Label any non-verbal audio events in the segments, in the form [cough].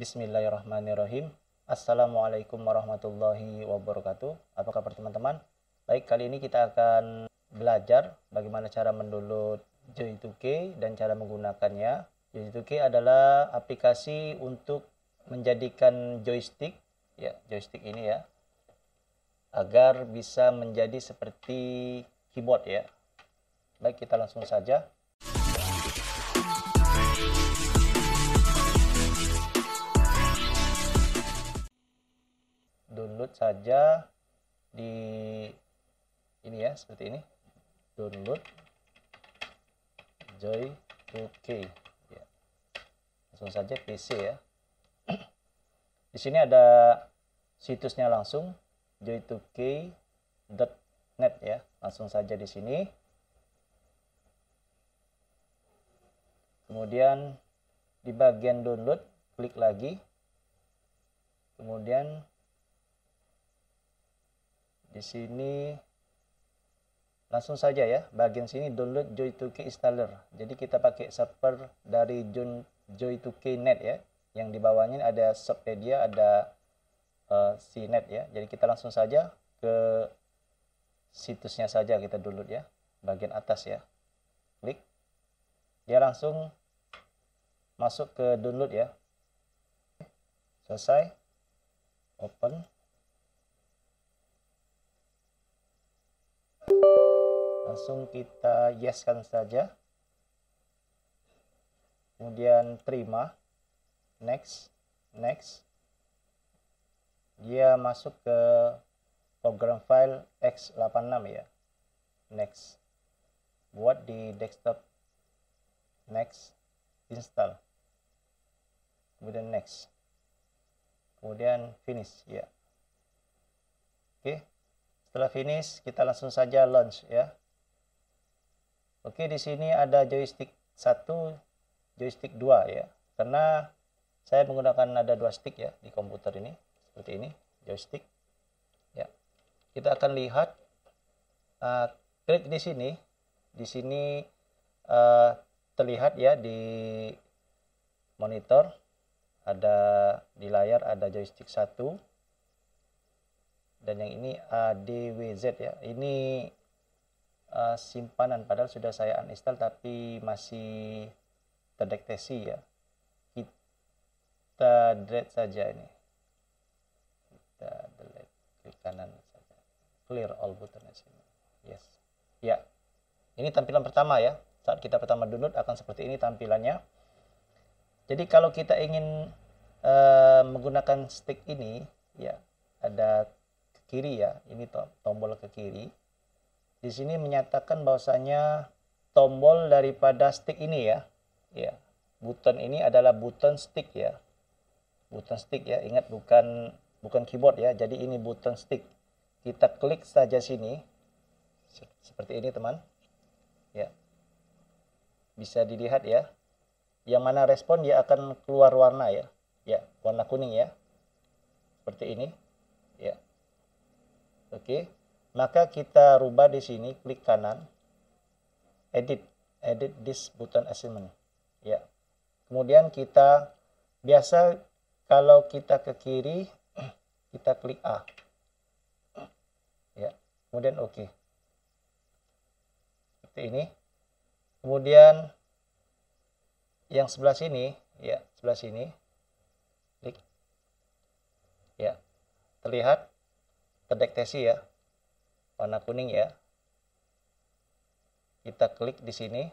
Bismillahirrahmanirrahim. Assalamualaikum warahmatullahi wabarakatuh. Apa kabar teman-teman? Baik, kali ini kita akan belajar bagaimana cara mendownload Joy2K dan cara menggunakannya. Joy2K adalah aplikasi untuk menjadikan joystick, ya, joystick ini ya, agar bisa menjadi seperti keyboard ya. Baik, kita langsung saja. download saja di ini ya seperti ini download joy 2k ya. langsung saja pc ya di sini ada situsnya langsung joy 2 net ya langsung saja di sini kemudian di bagian download klik lagi kemudian di sini langsung saja ya bagian sini download Joy2K installer jadi kita pakai server dari Joy2K net ya yang di bawahnya ada subpedia ada uh, eh, cnet ya jadi kita langsung saja ke situsnya saja kita download ya bagian atas ya klik dia langsung masuk ke download ya selesai open langsung kita yeskan saja kemudian terima next next dia masuk ke program file x86 ya next buat di desktop next install kemudian next kemudian finish ya oke setelah finish kita langsung saja launch ya Oke, di sini ada joystick 1, joystick 2 ya. Karena saya menggunakan ada dua stick ya di komputer ini, seperti ini, joystick. Ya. Kita akan lihat uh, eh, klik di sini. Di sini uh, terlihat ya di monitor ada di layar ada joystick 1 dan yang ini ADWZ ya. Ini Eh, simpanan padahal sudah saya uninstall tapi masih terdeteksi ya kita delete saja ini kita delete klik kanan saja clear all button sini yes ya ini tampilan pertama ya saat kita pertama download akan seperti ini tampilannya jadi kalau kita ingin uh, menggunakan stick ini ya ada ke kiri ya ini tombol ke kiri di sini menyatakan bahwasanya tombol daripada stick ini ya. Ya. Button ini adalah button stick ya. Button stick ya, ingat bukan bukan keyboard ya. Jadi ini button stick. Kita klik saja sini. Seperti ini, teman. Ya. Bisa dilihat ya. Yang mana respon dia akan keluar warna ya. Ya, warna kuning ya. Seperti ini. Ya. Oke. Okay maka kita rubah di sini klik kanan edit edit this button assignment ya kemudian kita biasa kalau kita ke kiri [clears throat] kita klik A ya kemudian oke okay. seperti ini kemudian yang sebelah sini ya sebelah sini klik ya terlihat terdeteksi ya warna kuning ya kita klik di sini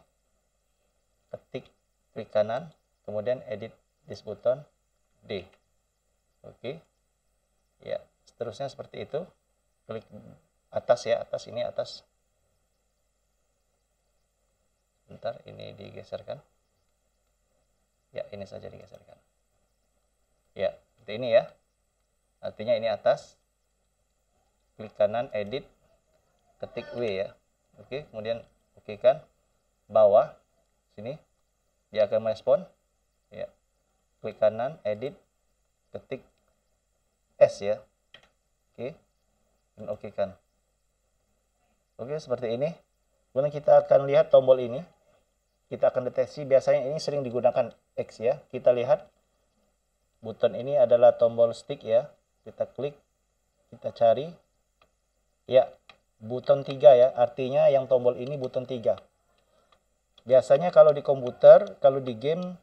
ketik klik kanan kemudian edit this button D oke ya seterusnya seperti itu klik atas ya atas ini atas bentar ini digeserkan ya ini saja digeserkan ya seperti ini ya artinya ini atas klik kanan edit ketik W ya oke kemudian oke kan bawah sini dia akan merespon ya klik kanan edit ketik S ya oke dan oke kan oke seperti ini kemudian kita akan lihat tombol ini kita akan deteksi biasanya ini sering digunakan X ya kita lihat button ini adalah tombol stick ya kita klik kita cari ya Buton 3 ya, artinya yang tombol ini buton 3. Biasanya kalau di komputer, kalau di game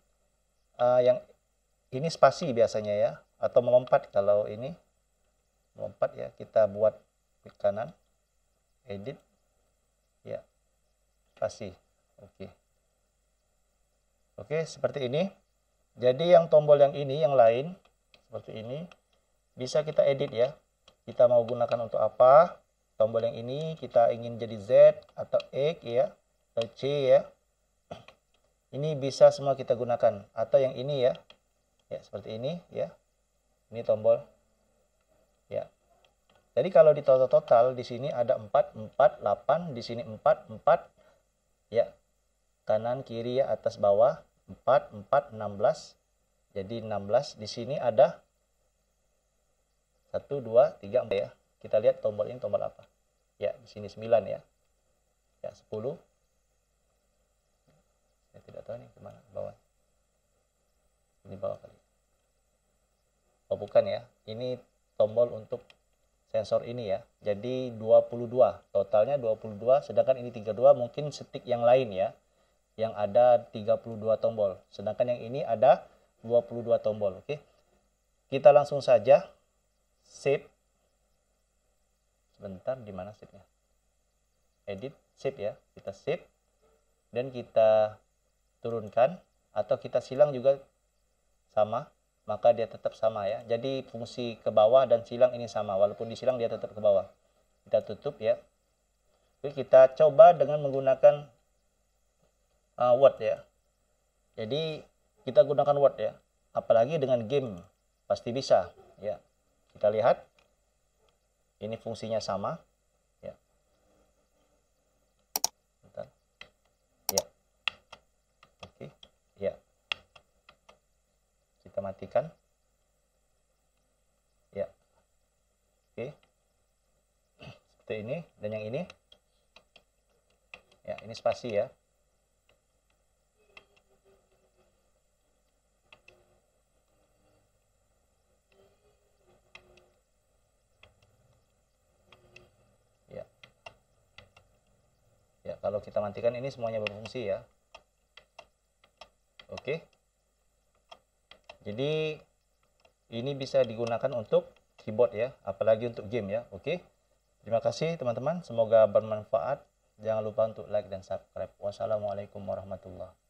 uh, yang ini spasi biasanya ya, atau melompat kalau ini melompat ya, kita buat klik kanan, edit, ya, spasi, oke. Okay. Oke, okay, seperti ini. Jadi yang tombol yang ini, yang lain, seperti ini, bisa kita edit ya. Kita mau gunakan untuk apa, tombol yang ini kita ingin jadi Z atau X ya atau C ya ini bisa semua kita gunakan atau yang ini ya ya seperti ini ya ini tombol ya jadi kalau di total total di sini ada 4 4 8 di sini 4 4 ya kanan kiri ya atas bawah 4 4 16 jadi 16 di sini ada 1 2 3 4 ya kita lihat tombol ini tombol apa. Ya, di sini 9 ya. Ya, 10. Saya tidak tahu nih kemana, bawah. Ini bawah kali. Oh, bukan ya. Ini tombol untuk sensor ini ya. Jadi 22, totalnya 22, sedangkan ini 32 mungkin stick yang lain ya. Yang ada 32 tombol. Sedangkan yang ini ada 22 tombol, oke. Okay? Kita langsung saja save bentar di mana shape-nya edit shape ya kita shape dan kita turunkan atau kita silang juga sama maka dia tetap sama ya jadi fungsi ke bawah dan silang ini sama walaupun disilang dia tetap ke bawah kita tutup ya Oke, kita coba dengan menggunakan uh, word ya jadi kita gunakan word ya apalagi dengan game pasti bisa ya kita lihat ini fungsinya sama ya Bentar. ya oke ya kita matikan ya oke seperti ini dan yang ini ya ini spasi ya kalau kita matikan ini semuanya berfungsi ya oke jadi ini bisa digunakan untuk keyboard ya apalagi untuk game ya oke terima kasih teman-teman semoga bermanfaat jangan lupa untuk like dan subscribe wassalamualaikum warahmatullahi